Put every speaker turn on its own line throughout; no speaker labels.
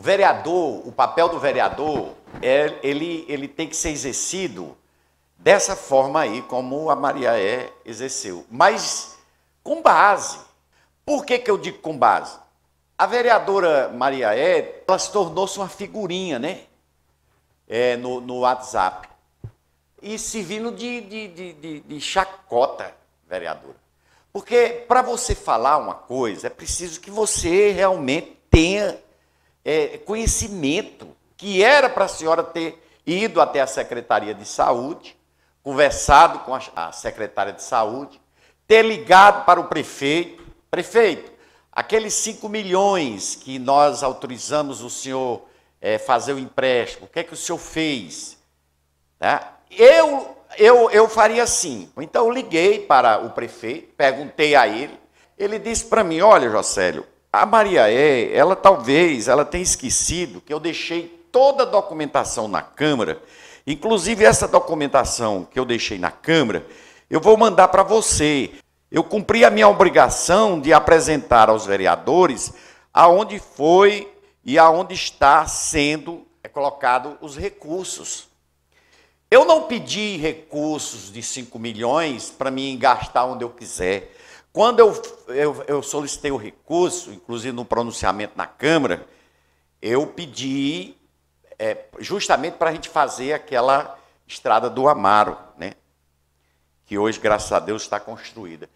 O vereador, o papel do vereador, é, ele, ele tem que ser exercido dessa forma aí, como a Mariaé exerceu. Mas com base. Por que, que eu digo com base? A vereadora Mariaé, ela se tornou-se uma figurinha, né? É, no, no WhatsApp. E servindo de, de, de, de, de chacota, vereadora. Porque para você falar uma coisa, é preciso que você realmente tenha é, conhecimento que era para a senhora ter ido até a Secretaria de Saúde, conversado com a secretária de Saúde, ter ligado para o prefeito, prefeito, aqueles 5 milhões que nós autorizamos o senhor é, fazer o empréstimo, o que é que o senhor fez? Tá? Eu, eu, eu faria assim. Então, eu liguei para o prefeito, perguntei a ele, ele disse para mim, olha, Jocélio, a Maria é, ela talvez, ela tenha esquecido que eu deixei toda a documentação na Câmara, inclusive essa documentação que eu deixei na Câmara, eu vou mandar para você. Eu cumpri a minha obrigação de apresentar aos vereadores aonde foi e aonde está sendo colocado os recursos. Eu não pedi recursos de 5 milhões para mim gastar onde eu quiser. Quando eu, eu, eu solicitei o recurso, inclusive no pronunciamento na Câmara, eu pedi é, justamente para a gente fazer aquela estrada do Amaro, né? que hoje, graças a Deus, está construída.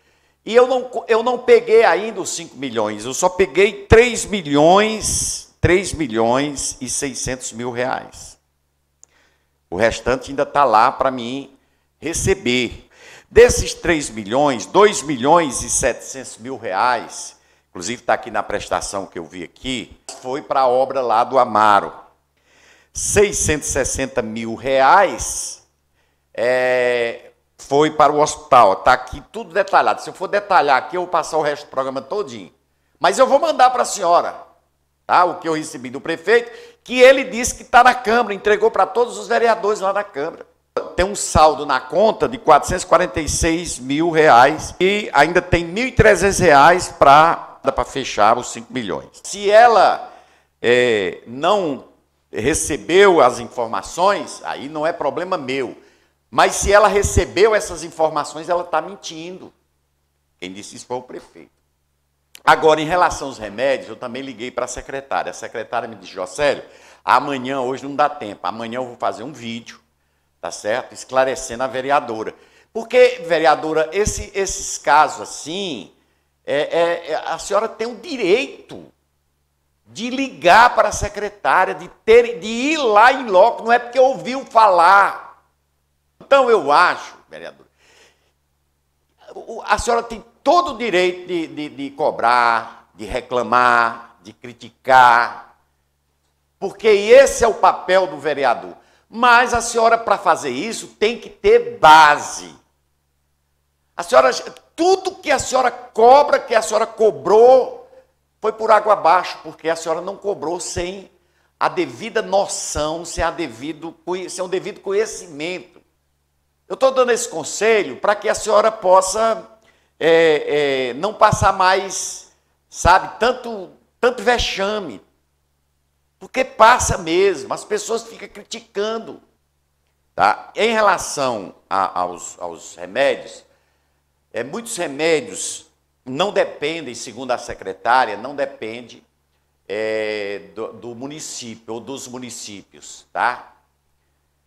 E eu não, eu não peguei ainda os 5 milhões, eu só peguei 3 milhões, 3 milhões e 600 mil reais. O restante ainda está lá para mim receber. Desses 3 milhões, 2 milhões e 700 mil reais, inclusive está aqui na prestação que eu vi aqui, foi para a obra lá do Amaro. 660 mil reais é, foi para o hospital. Está aqui tudo detalhado. Se eu for detalhar aqui, eu vou passar o resto do programa todinho. Mas eu vou mandar para a senhora tá? o que eu recebi do prefeito, que ele disse que está na Câmara, entregou para todos os vereadores lá na Câmara tem um saldo na conta de 446 mil reais e ainda tem 1.300 reais para fechar os 5 milhões. Se ela é, não recebeu as informações, aí não é problema meu. Mas se ela recebeu essas informações, ela está mentindo. Quem disse isso foi o prefeito. Agora, em relação aos remédios, eu também liguei para a secretária. A secretária me disse, Jocélio, amanhã, hoje não dá tempo, amanhã eu vou fazer um vídeo tá certo? Esclarecendo a vereadora. Porque, vereadora, esse, esses casos assim, é, é, é, a senhora tem o direito de ligar para a secretária, de, ter, de ir lá em loco, não é porque ouviu falar. Então, eu acho, vereadora, a senhora tem todo o direito de, de, de cobrar, de reclamar, de criticar, porque esse é o papel do vereador. Mas a senhora, para fazer isso, tem que ter base. A senhora, tudo que a senhora cobra, que a senhora cobrou, foi por água abaixo, porque a senhora não cobrou sem a devida noção, sem, a devido, sem o devido conhecimento. Eu estou dando esse conselho para que a senhora possa é, é, não passar mais, sabe, tanto, tanto vexame, porque passa mesmo, as pessoas ficam criticando. Tá? Em relação a, aos, aos remédios, é, muitos remédios não dependem, segundo a secretária, não depende é, do, do, município ou dos municípios, tá?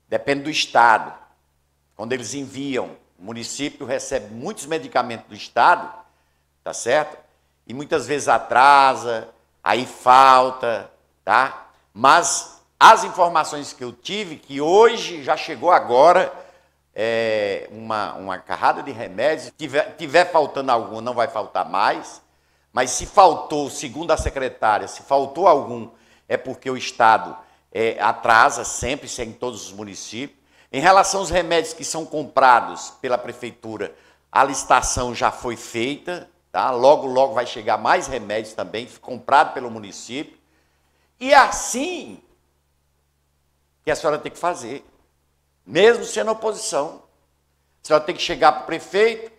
Depende do estado. Quando eles enviam, o município recebe muitos medicamentos do estado, tá certo? E muitas vezes atrasa, aí falta, tá? Mas as informações que eu tive, que hoje já chegou agora, é, uma, uma carrada de remédios, tiver, tiver faltando algum, não vai faltar mais. Mas se faltou, segundo a secretária, se faltou algum, é porque o Estado é, atrasa sempre, isso é em todos os municípios. Em relação aos remédios que são comprados pela prefeitura, a licitação já foi feita, tá? logo, logo vai chegar mais remédios também, comprado pelo município. E assim que a senhora tem que fazer, mesmo sendo oposição. A senhora tem que chegar para o prefeito,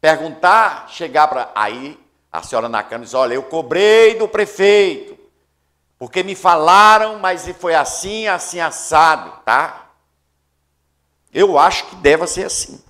perguntar, chegar para. Aí a senhora na Câmara diz: olha, eu cobrei do prefeito, porque me falaram, mas foi assim, assim, assado, tá? Eu acho que deve ser assim.